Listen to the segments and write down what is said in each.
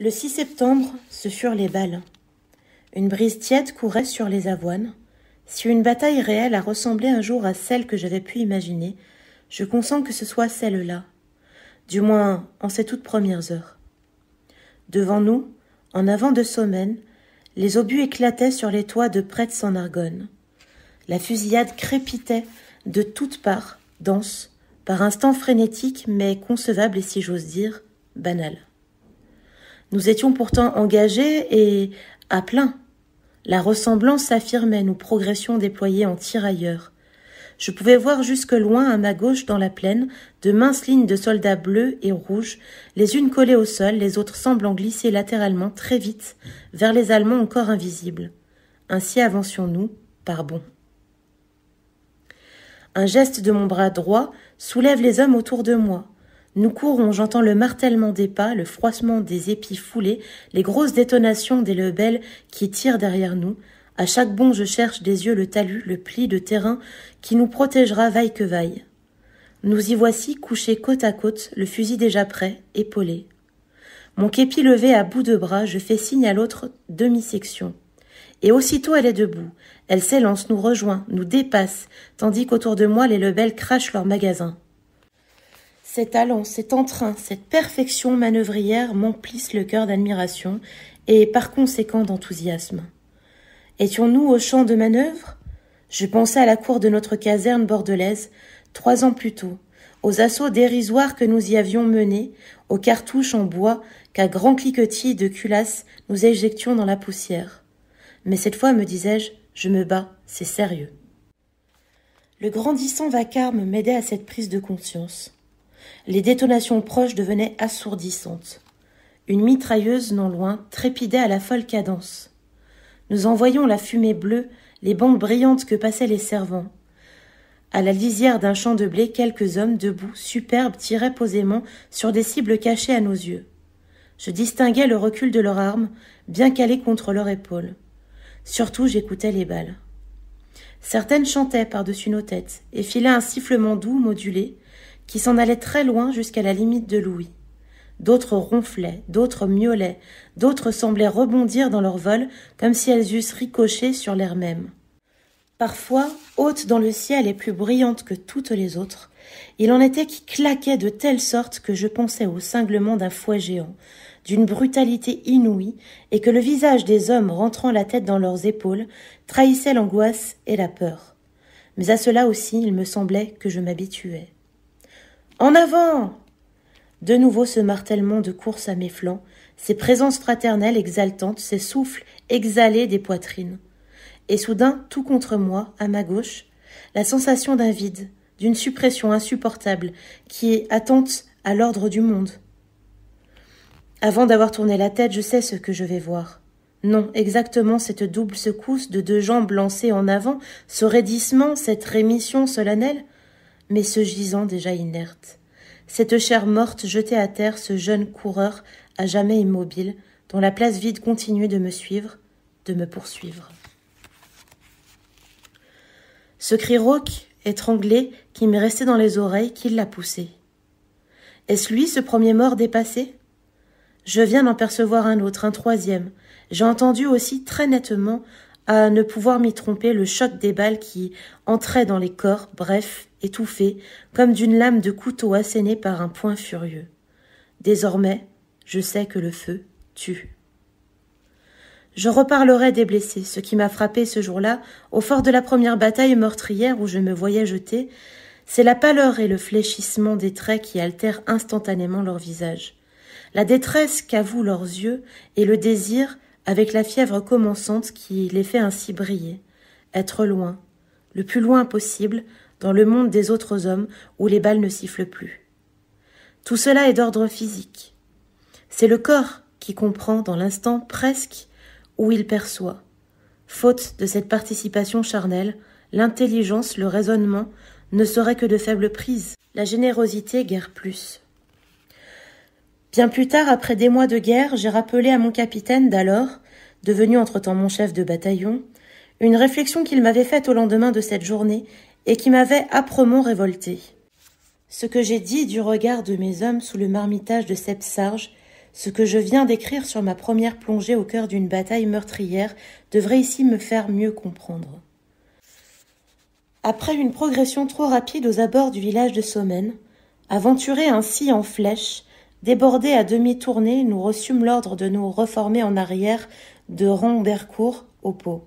Le 6 septembre, ce furent les balles. Une brise tiède courait sur les avoines. Si une bataille réelle a ressemblé un jour à celle que j'avais pu imaginer, je consens que ce soit celle-là. Du moins, en ces toutes premières heures. Devant nous, en avant de Sommène, les obus éclataient sur les toits de prêtres en Argonne. La fusillade crépitait de toutes parts, dense, par instants frénétique, mais concevable et si j'ose dire, banale. Nous étions pourtant engagés et à plein. La ressemblance s'affirmait, nous progressions déployés en tirailleurs. Je pouvais voir jusque loin à ma gauche dans la plaine de minces lignes de soldats bleus et rouges, les unes collées au sol, les autres semblant glisser latéralement très vite vers les Allemands encore invisibles. Ainsi avancions-nous par bon. Un geste de mon bras droit soulève les hommes autour de moi. Nous courons, j'entends le martèlement des pas, le froissement des épis foulés, les grosses détonations des lebels qui tirent derrière nous. À chaque bond, je cherche des yeux le talus, le pli de terrain qui nous protégera vaille que vaille. Nous y voici couchés côte à côte, le fusil déjà prêt, épaulé. Mon képi levé à bout de bras, je fais signe à l'autre demi-section. Et aussitôt elle est debout. Elle s'élance, nous rejoint, nous dépasse, tandis qu'autour de moi les lebels crachent leurs magasins. Ces talents, cet entrain, cette perfection manœuvrière m'emplissent le cœur d'admiration et par conséquent d'enthousiasme. Étions-nous au champ de manœuvre Je pensais à la cour de notre caserne bordelaise, trois ans plus tôt, aux assauts dérisoires que nous y avions menés, aux cartouches en bois qu'à grands cliquetis de culasse nous éjections dans la poussière. Mais cette fois, me disais-je, je me bats, c'est sérieux. Le grandissant vacarme m'aidait à cette prise de conscience. Les détonations proches devenaient assourdissantes. Une mitrailleuse non loin trépidait à la folle cadence. Nous en voyions la fumée bleue, les bandes brillantes que passaient les servants. À la lisière d'un champ de blé, quelques hommes debout, superbes, tiraient posément sur des cibles cachées à nos yeux. Je distinguais le recul de leurs armes, bien calées contre leur épaule. Surtout, j'écoutais les balles. Certaines chantaient par-dessus nos têtes et filaient un sifflement doux, modulé, qui s'en allaient très loin jusqu'à la limite de l'ouïe. D'autres ronflaient, d'autres miaulaient, d'autres semblaient rebondir dans leur vol comme si elles eussent ricoché sur l'air même. Parfois, haute dans le ciel et plus brillante que toutes les autres, il en était qui claquaient de telle sorte que je pensais au cinglement d'un fouet géant, d'une brutalité inouïe, et que le visage des hommes rentrant la tête dans leurs épaules trahissait l'angoisse et la peur. Mais à cela aussi il me semblait que je m'habituais. En avant De nouveau ce martèlement de course à mes flancs, ces présences fraternelles exaltantes, ces souffles exhalés des poitrines. Et soudain, tout contre moi, à ma gauche, la sensation d'un vide, d'une suppression insupportable, qui est attente à l'ordre du monde. Avant d'avoir tourné la tête, je sais ce que je vais voir. Non, exactement cette double secousse de deux jambes lancées en avant, ce raidissement, cette rémission solennelle, mais ce gisant déjà inerte. Cette chair morte jetée à terre ce jeune coureur à jamais immobile, dont la place vide continuait de me suivre, de me poursuivre. Ce cri rauque, étranglé, qui m'est resté dans les oreilles, qui l'a poussé. Est-ce lui, ce premier mort dépassé Je viens d'en percevoir un autre, un troisième. J'ai entendu aussi très nettement, à ne pouvoir m'y tromper, le choc des balles qui entraient dans les corps, bref, étouffé, comme d'une lame de couteau assénée par un poing furieux. Désormais, je sais que le feu tue. Je reparlerai des blessés, ce qui m'a frappé ce jour-là, au fort de la première bataille meurtrière où je me voyais jeter, c'est la pâleur et le fléchissement des traits qui altèrent instantanément leur visage. La détresse qu'avouent leurs yeux et le désir, avec la fièvre commençante qui les fait ainsi briller. Être loin, le plus loin possible, dans le monde des autres hommes où les balles ne sifflent plus. Tout cela est d'ordre physique. C'est le corps qui comprend dans l'instant presque où il perçoit. Faute de cette participation charnelle, l'intelligence, le raisonnement ne seraient que de faibles prises, la générosité guère plus. Bien plus tard, après des mois de guerre, j'ai rappelé à mon capitaine d'alors, devenu entre-temps mon chef de bataillon, une réflexion qu'il m'avait faite au lendemain de cette journée et qui m'avait âprement révolté. Ce que j'ai dit du regard de mes hommes sous le marmitage de Sepsarge, ce que je viens d'écrire sur ma première plongée au cœur d'une bataille meurtrière, devrait ici me faire mieux comprendre. Après une progression trop rapide aux abords du village de Sommen, aventurés ainsi en flèche, débordés à demi tournée, nous reçûmes l'ordre de nous reformer en arrière de Rondercourt au pot.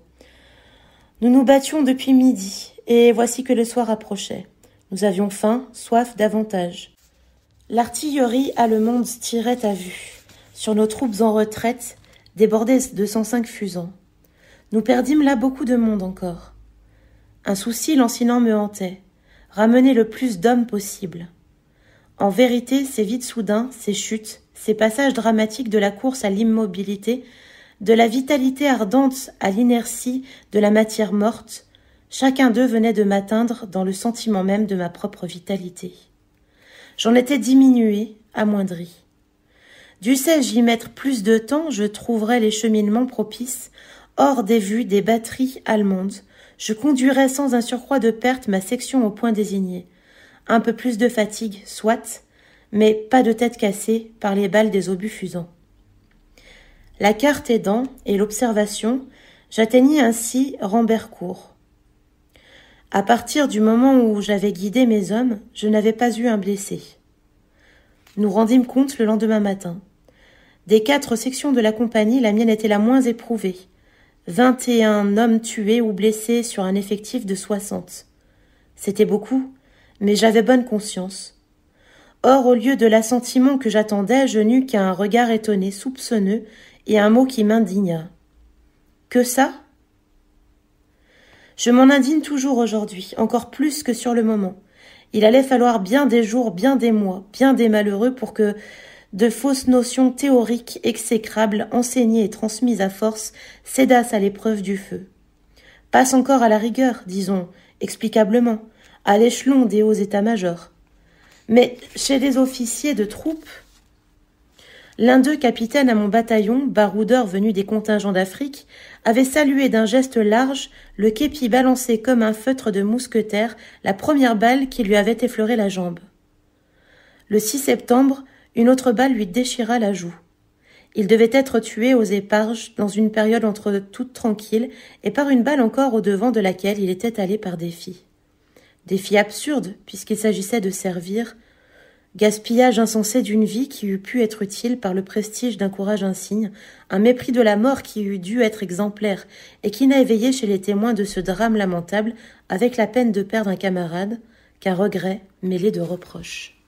Nous nous battions depuis midi, et voici que le soir approchait. Nous avions faim, soif davantage. L'artillerie allemande tirait à vue. Sur nos troupes en retraite, débordaient 205 fusants. Nous perdîmes là beaucoup de monde encore. Un souci lancinant me hantait. Ramener le plus d'hommes possible. En vérité, ces vides soudains, ces chutes, ces passages dramatiques de la course à l'immobilité de la vitalité ardente à l'inertie de la matière morte, chacun d'eux venait de m'atteindre dans le sentiment même de ma propre vitalité. J'en étais diminué, amoindri. Dussé-je y mettre plus de temps, je trouverais les cheminements propices, hors des vues des batteries allemandes. Je conduirais sans un surcroît de perte ma section au point désigné. Un peu plus de fatigue, soit, mais pas de tête cassée par les balles des obus fusants. La carte aidant et l'observation, j'atteignis ainsi Rambercourt. À partir du moment où j'avais guidé mes hommes, je n'avais pas eu un blessé. Nous rendîmes compte le lendemain matin. Des quatre sections de la compagnie, la mienne était la moins éprouvée. Vingt et un hommes tués ou blessés sur un effectif de soixante. C'était beaucoup, mais j'avais bonne conscience. Or, au lieu de l'assentiment que j'attendais, je n'eus qu'un regard étonné, soupçonneux, et un mot qui m'indigna. Que ça Je m'en indigne toujours aujourd'hui, encore plus que sur le moment. Il allait falloir bien des jours, bien des mois, bien des malheureux pour que de fausses notions théoriques exécrables enseignées et transmises à force cédassent à l'épreuve du feu. Passe encore à la rigueur, disons, explicablement, à l'échelon des hauts états-majors. Mais chez les officiers de troupe, L'un d'eux, capitaine à mon bataillon, baroudeur venu des contingents d'Afrique, avait salué d'un geste large, le képi balancé comme un feutre de mousquetaire, la première balle qui lui avait effleuré la jambe. Le 6 septembre, une autre balle lui déchira la joue. Il devait être tué aux éparges dans une période entre toutes tranquille et par une balle encore au devant de laquelle il était allé par défi. Défi absurde puisqu'il s'agissait de servir, Gaspillage insensé d'une vie qui eût pu être utile par le prestige d'un courage insigne, un mépris de la mort qui eût dû être exemplaire et qui n'a éveillé chez les témoins de ce drame lamentable avec la peine de perdre un camarade qu'un regret mêlé de reproches.